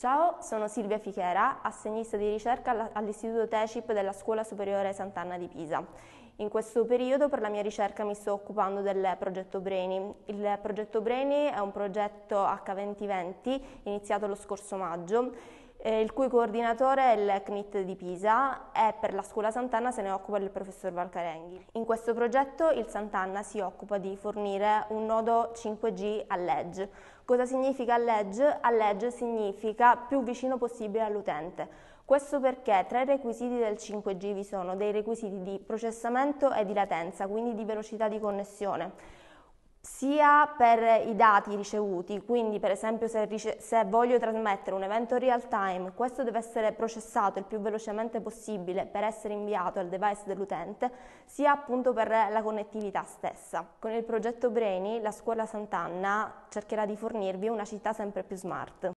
Ciao, sono Silvia Fichera, assegnista di ricerca all'Istituto TECIP della Scuola Superiore Sant'Anna di Pisa. In questo periodo per la mia ricerca mi sto occupando del progetto Breni. Il progetto Breni è un progetto H2020 iniziato lo scorso maggio eh, il cui coordinatore è il CNIT di Pisa e per la scuola Sant'Anna se ne occupa il professor Valcarenghi. In questo progetto il Sant'Anna si occupa di fornire un nodo 5G all'edge. Cosa significa all'edge? All'edge significa più vicino possibile all'utente. Questo perché tra i requisiti del 5G vi sono dei requisiti di processamento e di latenza, quindi di velocità di connessione sia per i dati ricevuti, quindi per esempio se, se, voglio trasmettere un evento real time, questo deve essere processato il più velocemente possibile per essere inviato al device dell'utente, sia appunto per la connettività stessa. Con il progetto Brainy la scuola Sant'Anna cercherà di fornirvi una città sempre più smart.